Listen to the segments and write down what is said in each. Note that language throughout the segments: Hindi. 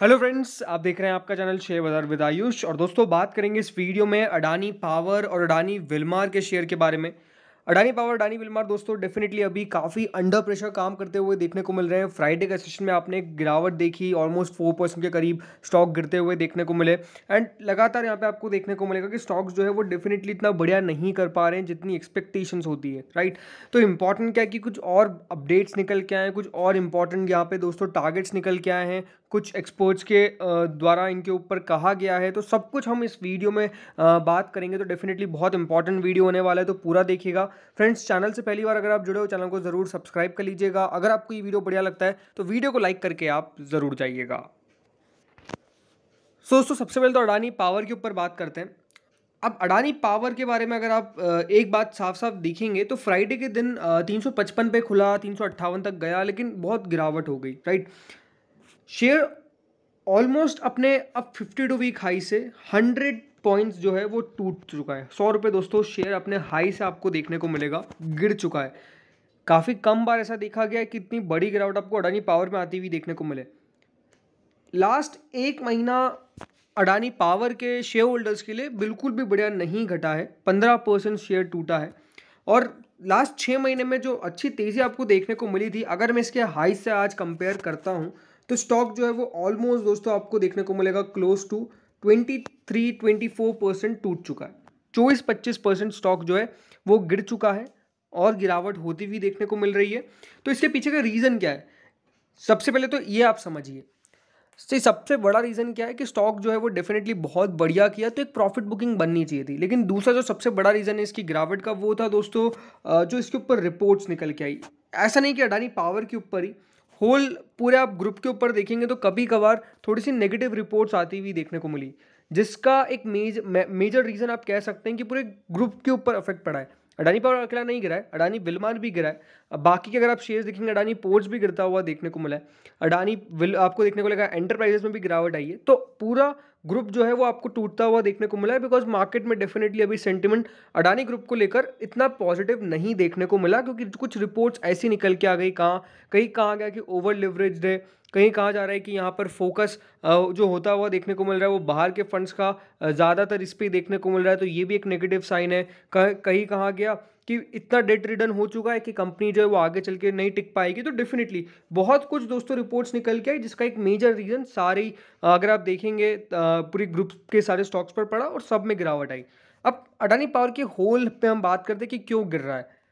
हेलो फ्रेंड्स आप देख रहे हैं आपका चैनल शेयर बाजार विद आयुष और दोस्तों बात करेंगे इस वीडियो में अडानी पावर और अडानी विलमार के शेयर के बारे में अडानी पावर अडानी विलमार दोस्तों डेफिनेटली अभी काफ़ी अंडर प्रेशर काम करते हुए देखने को मिल रहे हैं फ्राइडे के सेशन में आपने गिरावट देखी ऑलमोस्ट फोर परसेंट के करीब स्टॉक गिरते हुए देखने को मिले एंड लगातार यहाँ पे आपको देखने को मिलेगा कि स्टॉक्स जो है वो डेफिनेटली इतना बढ़िया नहीं कर पा रहे हैं जितनी एक्सपेक्टेशंस होती है राइट तो इंपॉर्टेंट क्या है कि कुछ और अपडेट्स निकल के आए हैं कुछ और इंपॉर्टेंट यहाँ पे दोस्तों टारगेट्स निकल के आए हैं कुछ एक्सपर्ट्स के द्वारा इनके ऊपर कहा गया है तो सब कुछ हम इस वीडियो में बात करेंगे तो डेफिनेटली बहुत इंपॉर्टेंट वीडियो होने वाला है तो पूरा देखिएगा फ्रेंड्स चैनल से पहली बार अगर आप जुड़े हो चैनल को ज़रूर सब्सक्राइब कर लीजिएगा अगर आपको ये वीडियो बढ़िया लगता है तो वीडियो को लाइक करके आप ज़रूर जाइएगा सो दोस्तों सबसे पहले तो अडानी पावर के ऊपर बात करते हैं अब अडानी पावर के बारे में अगर आप एक बात साफ साफ देखेंगे तो फ्राइडे के दिन 355 पे खुला तीन तक गया लेकिन बहुत गिरावट हो गई राइट शेयर ऑलमोस्ट अपने अब फिफ्टी टू वीक हाई से हंड्रेड पॉइंट्स जो है वो टूट चुका है सौ रुपये दोस्तों शेयर अपने हाई से आपको देखने को मिलेगा गिर चुका है काफ़ी कम बार ऐसा देखा गया है कि इतनी बड़ी गिरावट आपको अडानी पावर में आती हुई देखने को मिले लास्ट एक महीना अडानी पावर के शेयर होल्डर्स के लिए बिल्कुल भी बढ़िया नहीं घटा है पंद्रह परसेंट शेयर टूटा है और लास्ट छः महीने में जो अच्छी तेज़ी आपको देखने को मिली थी अगर मैं इसके हाई से आज कंपेयर करता हूँ तो स्टॉक जो है वो ऑलमोस्ट दोस्तों आपको देखने को मिलेगा close to twenty three twenty four percent टूट चुका है चौबीस पच्चीस परसेंट स्टॉक जो है वो गिर चुका है और गिरावट होती हुई देखने को मिल रही है तो इसके पीछे का रीज़न क्या है सबसे पहले तो ये आप समझिए से सबसे बड़ा रीज़न क्या है कि स्टॉक जो है वो डेफिनेटली बहुत बढ़िया किया तो एक प्रॉफिट बुकिंग बननी चाहिए थी लेकिन दूसरा जो सबसे बड़ा रीज़न है इसकी गिरावट का वो था दोस्तों जो इसके ऊपर रिपोर्ट्स निकल के आई ऐसा नहीं कि अडानी पावर के ऊपर ही होल पूरे आप ग्रुप के ऊपर देखेंगे तो कभी कभार थोड़ी सी नेगेटिव रिपोर्ट्स आती हुई देखने को मिली जिसका एक मेज मेजर रीज़न आप कह सकते हैं कि पूरे ग्रुप के ऊपर अफेक्ट पड़ा है अडानी पावर अकेला नहीं गिरा है अडानी विलमान भी गिरा है बाकी के अगर आप शेयर्स देखेंगे अडानी पोर्ट्स भी गिरता हुआ देखने को मिला है अडानी विल आपको देखने को लगा एंटरप्राइजेस में भी गिरावट आई है तो पूरा ग्रुप जो है वो आपको टूटता हुआ देखने को मिला है बिकॉज मार्केट में डेफिनेटली अभी सेंटिमेंट अडानी ग्रुप को लेकर इतना पॉजिटिव नहीं देखने को मिला क्योंकि कुछ रिपोर्ट्स ऐसी निकल के आ गई कहाँ कहीं कहा गया कि ओवर लिवरेज है कहीं कहा जा रहा है कि यहाँ पर फोकस जो होता हुआ देखने को मिल रहा है वो बाहर के फंड्स का ज़्यादातर इस पर देखने को मिल रहा है तो ये भी एक नेगेटिव साइन है कहीं कहा गया कि इतना डेट रिटर्न हो चुका है कि कंपनी जो है वो आगे चल के नहीं टिक पाएगी तो डेफिनेटली बहुत कुछ दोस्तों रिपोर्ट्स निकल के आई जिसका एक मेजर रीज़न सारी अगर आप देखेंगे पूरी ग्रुप के सारे स्टॉक्स पर पड़ा और सब में गिरावट आई अब अडानी पावर के होल पे हम बात करते हैं कि क्यों गिर रहा है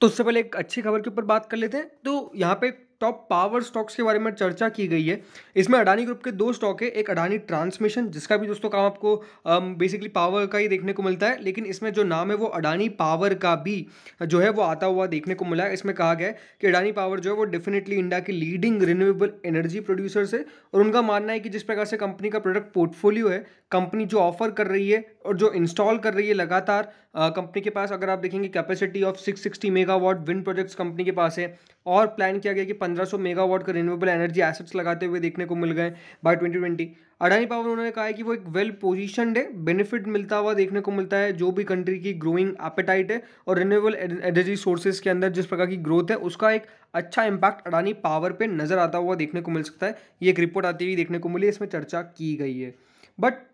तो उससे पहले एक अच्छी खबर के ऊपर बात कर लेते हैं तो यहाँ पे टॉप पावर स्टॉक्स के बारे में चर्चा की गई है इसमें अडानी ग्रुप के दो स्टॉक है एक अडानी ट्रांसमिशन जिसका भी दोस्तों काम आपको बेसिकली पावर का ही देखने को मिलता है लेकिन इसमें जो नाम है वो अडानी पावर का भी जो है वो आता हुआ देखने को मिला है इसमें कहा गया है कि अडानी पावर जो है वो डेफिनेटली इंडिया की लीडिंग रिन्यूएबल एनर्जी प्रोड्यूसर्स है और उनका मानना है कि जिस प्रकार से कंपनी का प्रोडक्ट पोर्टफोलियो है कंपनी जो ऑफर कर रही है और जो इंस्टॉल कर रही है लगातार कंपनी के पास अगर आप देखेंगे capacity of 660 megawatt wind projects company के पास है और प्लान किया गया कि 1500 मेगावाट का रिन्यूएबल एनर्जी एसेट्स लगाते हुए देखने को मिल गए बाय 2020 अडानी पावर उन्होंने कहा है कि वो एक वेल पोजिशन है बेनिफिट मिलता हुआ देखने को मिलता है जो भी कंट्री की ग्रोइंग एपेटाइट है और रिन्यूएबल एनर्जी सोर्सेज के अंदर जिस प्रकार की ग्रोथ है उसका एक अच्छा इम्पैक्ट अडानी पावर पर नज़र आता हुआ देखने को मिल सकता है ये एक रिपोर्ट आती हुई देखने को मिली इसमें चर्चा की गई है बट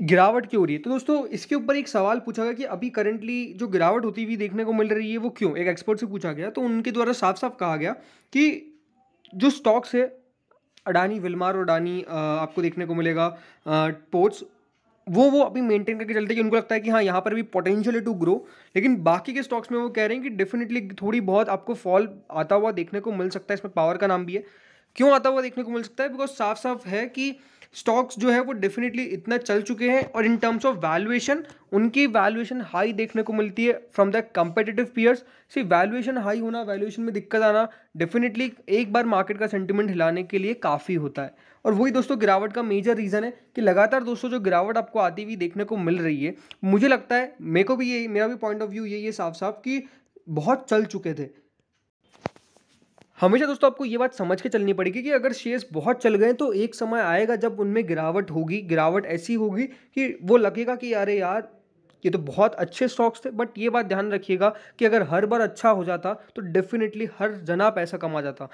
गिरावट क्यों हो रही है तो दोस्तों इसके ऊपर एक सवाल पूछा गया कि अभी करंटली जो गिरावट होती हुई देखने को मिल रही है वो क्यों एक एक्सपर्ट से पूछा गया तो उनके द्वारा साफ साफ कहा गया कि जो स्टॉक्स है अडानी विलमार और अडानी आपको देखने को मिलेगा पोर्ट्स वो वो अभी मेंटेन करके चलते कि उनको लगता है कि हाँ यहाँ पर भी पोटेंशियल है टू ग्रो लेकिन बाकी के स्टॉक्स में वो कह रहे हैं कि डेफिनेटली थोड़ी बहुत आपको फॉल आता हुआ देखने को मिल सकता है इसमें पावर का नाम भी है क्यों आता हुआ देखने को मिल सकता है बिकॉज साफ साफ है कि स्टॉक्स जो है वो डेफिनेटली इतना चल चुके हैं और इन टर्म्स ऑफ वैल्यूएशन उनकी वैल्यूएशन हाई देखने को मिलती है फ्रॉम द कंपेटिटिव पीयर्स सी वैल्यूएशन हाई होना वैल्यूएशन में दिक्कत आना डेफिनेटली एक बार मार्केट का सेंटिमेंट हिलाने के लिए काफ़ी होता है और वही दोस्तों गिरावट का मेजर रीज़न है कि लगातार दोस्तों जो गिरावट आपको आती हुई देखने को मिल रही है मुझे लगता है मेरे को भी यही मेरा भी पॉइंट ऑफ व्यू यही है साफ साफ कि बहुत चल चुके थे हमेशा दोस्तों आपको ये बात समझ के चलनी पड़ेगी कि अगर शेयर्स बहुत चल गए तो एक समय आएगा जब उनमें गिरावट होगी गिरावट ऐसी होगी कि वो लगेगा कि अरे यार ये तो बहुत अच्छे स्टॉक्स थे बट ये बात ध्यान रखिएगा कि अगर हर बार अच्छा हो जाता तो डेफिनेटली हर जना पैसा कमा जाता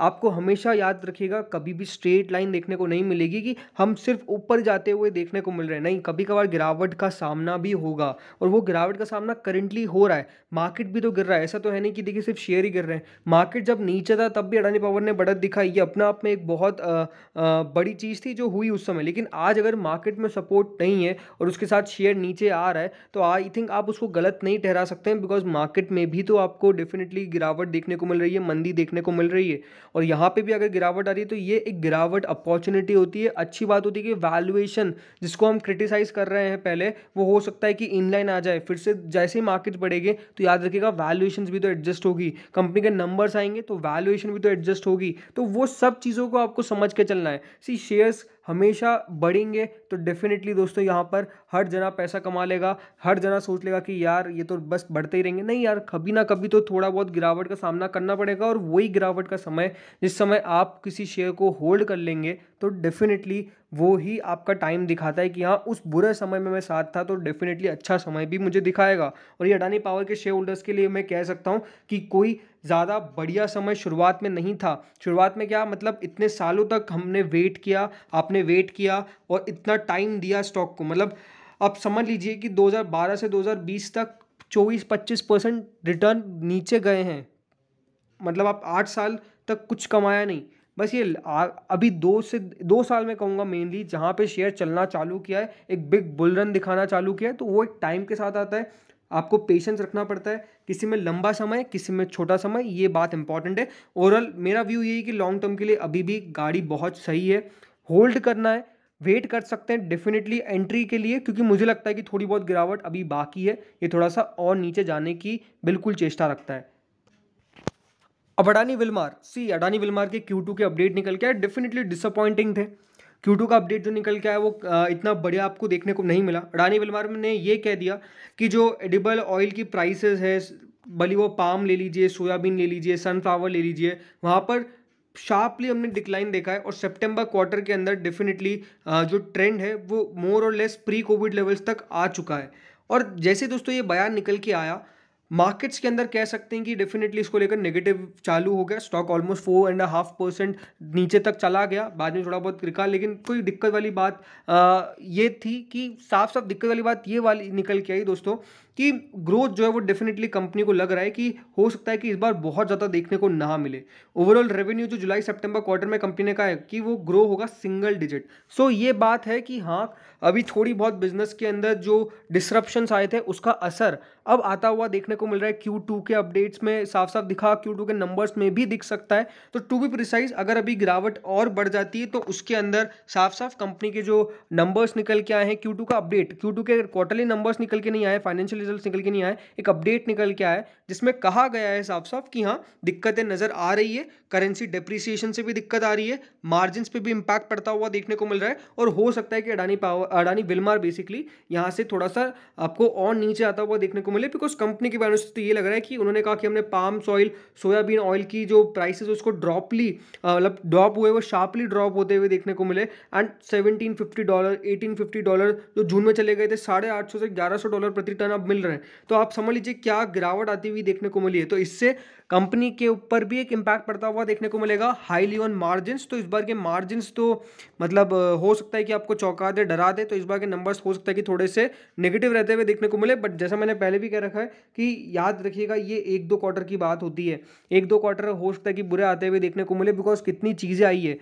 आपको हमेशा याद रखिएगा कभी भी स्ट्रेट लाइन देखने को नहीं मिलेगी कि हम सिर्फ ऊपर जाते हुए देखने को मिल रहे हैं नहीं कभी कभार गिरावट का सामना भी होगा और वो गिरावट का सामना करेंटली हो रहा है मार्केट भी तो गिर रहा है ऐसा तो है नहीं कि देखिए सिर्फ शेयर ही गिर रहे हैं मार्केट जब नीचे था तब भी अडानी पावर ने बढ़त दिखाई ये अपने आप में एक बहुत आ, आ, बड़ी चीज़ थी जो हुई उस समय लेकिन आज अगर मार्केट में सपोर्ट नहीं है और उसके साथ शेयर नीचे आ रहा है तो आई थिंक आप उसको गलत नहीं ठहरा सकते हैं बिकॉज मार्केट में भी तो आपको डेफिनेटली गिरावट देखने को मिल रही है मंदी देखने को मिल रही है और यहाँ पे भी अगर गिरावट आ रही है तो ये एक गिरावट अपॉर्चुनिटी होती है अच्छी बात होती है कि वैल्यूएशन जिसको हम क्रिटिसाइज कर रहे हैं पहले वो हो सकता है कि इनलाइन आ जाए फिर से जैसे ही मार्केट बढ़ेगी तो याद रखिएगा वैल्यूएशन भी तो एडजस्ट होगी कंपनी के नंबर्स आएंगे तो वैल्यूएशन भी तो एडजस्ट होगी तो वो सब चीज़ों को आपको समझ के चलना है सी शेयर्स हमेशा बढ़ेंगे तो डेफिनेटली दोस्तों यहाँ पर हर जना पैसा कमा लेगा हर जना सोच लेगा कि यार ये तो बस बढ़ते ही रहेंगे नहीं यार कभी ना कभी तो थोड़ा बहुत गिरावट का सामना करना पड़ेगा और वही गिरावट का समय जिस समय आप किसी शेयर को होल्ड कर लेंगे तो डेफिनेटली वो ही आपका टाइम दिखाता है कि हाँ उस बुरे समय में मैं साथ था तो डेफिनेटली अच्छा समय भी मुझे दिखाएगा और ये अडानी पावर के शेयर होल्डर्स के लिए मैं कह सकता हूँ कि कोई ज़्यादा बढ़िया समय शुरुआत में नहीं था शुरुआत में क्या मतलब इतने सालों तक हमने वेट किया आपने वेट किया और इतना टाइम दिया स्टॉक को मतलब आप समझ लीजिए कि 2012 से 2020 तक 24-25 परसेंट रिटर्न नीचे गए हैं मतलब आप आठ साल तक कुछ कमाया नहीं बस ये अभी दो से दो साल में कहूँगा मेनली जहाँ पे शेयर चलना चालू किया है एक बिग बुल रन दिखाना चालू किया है तो वो एक टाइम के साथ आता है आपको पेशेंस रखना पड़ता है किसी में लंबा समय किसी में छोटा समय ये बात इंपॉर्टेंट है ओवरऑल मेरा व्यू यही कि लॉन्ग टर्म के लिए अभी भी गाड़ी बहुत सही है होल्ड करना है वेट कर सकते हैं डेफिनेटली एंट्री के लिए क्योंकि मुझे लगता है कि थोड़ी बहुत गिरावट अभी बाकी है ये थोड़ा सा और नीचे जाने की बिल्कुल चेष्टा रखता है अब अडानी विलमार सी अडानी विलमार के Q2 के अपडेट निकल के आए डेफिनेटली डिसअपॉइंटिंग थे Q2 का अपडेट जो निकल के आया वो इतना बढ़िया आपको देखने को नहीं मिला अडानी विलमार ने ये कह दिया कि जो एडिबल ऑयल की प्राइसेस है भली वो पाम ले लीजिए सोयाबीन ले लीजिए सनफ्लावर ले लीजिए वहाँ पर शार्पली हमने डिक्लाइन देखा है और सेप्टेम्बर क्वार्टर के अंदर डेफिनेटली जो ट्रेंड है वो मोर और लेस प्री कोविड लेवल्स तक आ चुका है और जैसे दोस्तों ये बयान निकल के आया मार्केट्स के अंदर कह सकते हैं कि डेफिनेटली इसको लेकर नेगेटिव चालू हो गया stock almost four and half percent नीचे तक चला गया बाद में थोड़ा बहुत रिका लेकिन कोई दिक्कत वाली बात आ, ये थी कि साफ साफ दिक्कत वाली बात ये वाली निकल के आई दोस्तों कि ग्रोथ जो है वो डेफिनेटली कंपनी को लग रहा है कि हो सकता है कि इस बार बहुत ज़्यादा देखने को ना मिले ओवरऑल रेवेन्यू जो जुलाई सितंबर क्वार्टर में कंपनी ने कहा है कि वो ग्रो होगा सिंगल डिजिट सो so, ये बात है कि हाँ अभी थोड़ी बहुत बिजनेस के अंदर जो डिस्ट्रप्शन आए थे उसका असर अब आता हुआ देखने को मिल रहा है क्यू के अपडेट्स में साफ साफ दिखा क्यू के नंबर्स में भी दिख सकता है तो टू बी प्रिसाइज अगर अभी गिरावट और बढ़ जाती है तो उसके अंदर साफ साफ कंपनी के जो नंबर्स निकल के आए हैं क्यू का अपडेट क्यू के क्वार्टरली नंबर्स निकल के नहीं आए फाइनेंशियल रिजल्ट निकल के नहीं आए एक अपडेट निकल के आया जिसमें कहा गया है साफ साफ कि हाँ दिक्कतें नज़र आ रही है करेंसी डिप्रिसिएशन से भी दिक्कत आ रही है मार्जिन पे भी इंपैक्ट पड़ता हुआ देखने को मिल रहा है और हो सकता है कि Adani Power Adani Wilmar basically यहाँ से थोड़ा सा आपको और नीचे आता हुआ देखने को मिले बिकॉज कंपनी के बारे से तो ये लग रहा है कि उन्होंने कहा कि हमने पाम ऑयल सोयाबीन ऑयल की जो प्राइसेज उसको ड्रॉपली मतलब ड्रॉप हुए वो शार्पली ड्रॉप होते हुए देखने को मिले and seventeen fifty dollar eighteen fifty dollar जो जून में चले गए थे साढ़े आठ सौ से ग्यारह सौ डॉलर प्रति टन अब मिल रहे हैं तो आप समझ लीजिए क्या गिरावट आती हुई देखने को मिली है तो इससे कंपनी के ऊपर भी एक इम्पैक्ट पड़ता हुआ देखने को मिलेगा हाईली ऑन मार्जिनस तो इस बार के मार्जिनस तो मतलब हो सकता है कि आपको चौंका दे डरा दे तो इस बार के नंबर्स हो सकता है कि थोड़े से नेगेटिव रहते हुए देखने को मिले बट जैसा मैंने पहले भी कह रखा है कि याद रखिएगा ये एक दो क्वार्टर की बात होती है एक दो क्वार्टर हो सकता है कि बुरे आते हुए देखने को मिले बिकॉज कितनी चीज़ें आई है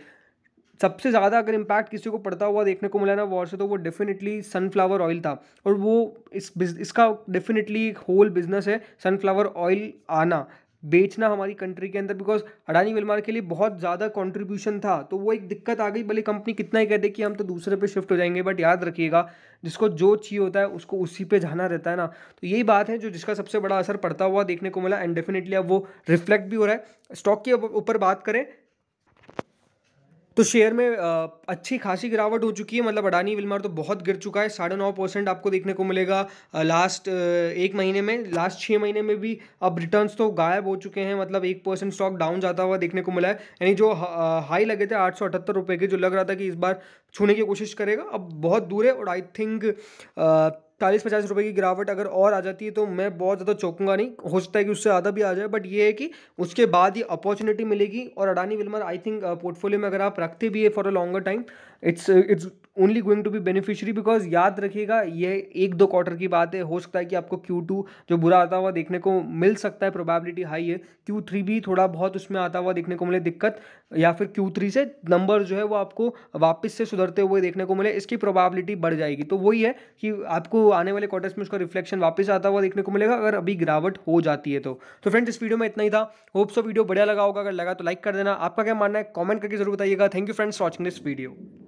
सबसे ज़्यादा अगर इम्पैक्ट किसी को पड़ता हुआ देखने को मिला ना वॉर से तो वो डेफिनेटली सनफ्लावर ऑयल था और वो इस इसका डेफिनेटली एक होल बिजनेस है सनफ्लावर ऑयल आना बेचना हमारी कंट्री के अंदर बिकॉज अडानी विलमार के लिए बहुत ज़्यादा कंट्रीब्यूशन था तो वो एक दिक्कत आ गई भले कंपनी कितना ही कह दे कि हम तो दूसरे पे शिफ्ट हो जाएंगे बट याद रखिएगा जिसको जो चाहिए होता है उसको उसी पे जाना रहता है ना तो यही बात है जो जिसका सबसे बड़ा असर पड़ता हुआ देखने को मिला एंड डेफिनेटली अब वो रिफ्लेक्ट भी हो रहा है स्टॉक के ऊपर बात करें तो शेयर में अच्छी खासी गिरावट हो चुकी है मतलब अडानी विलमार तो बहुत गिर चुका है साढ़े नौ परसेंट आपको देखने को मिलेगा लास्ट एक महीने में लास्ट छः महीने में भी अब रिटर्न्स तो गायब हो चुके हैं मतलब एक परसेंट स्टॉक डाउन जाता हुआ देखने को मिला है यानी जो हाई लगे थे आठ सौ अठहत्तर रुपये के जो लग रहा था कि इस बार छूने की कोशिश करेगा अब बहुत दूर है और आई थिंक चालीस पचास रुपये की गिरावट अगर और आ जाती है तो मैं बहुत ज़्यादा चौंकूंगा नहीं हो सकता है कि उससे ज़्यादा भी आ जाए बट ये है कि उसके बाद ही अपॉर्चुनिटी मिलेगी और Adani Wilmar I think portfolio में अगर आप रखते भी है for a longer time it's it's only going to be beneficiary because याद रखिएगा ये एक दो क्वार्टर की बात है हो सकता है कि आपको क्यू टू जो बुरा आता हुआ देखने को मिल सकता है प्रोबेबिलिटी हाई है क्यू थ्री भी थोड़ा बहुत उसमें आता हुआ देखने को मिले दिक्कत या फिर क्यू थ्री से नंबर जो है वो आपको वापस से सुधरते हुए देखने को मिले इसकी प्रोबेबिलिटी बढ़ जाएगी तो वही है कि आपको आने वाले क्वार्टर्स में उसका रिफ्लेक्शन वापस आता हुआ देखने को मिलेगा अगर अभी गिरावट हो जाती है तो तो फ्रेंड्स इस वीडियो में इतना ही था होप्स ऑफ वीडियो बढ़िया लगा होगा अगर लगा तो लाइक कर देना आपका क्या मानना है कॉमेंट करके जरूर बताइएगा thank you friends watching this video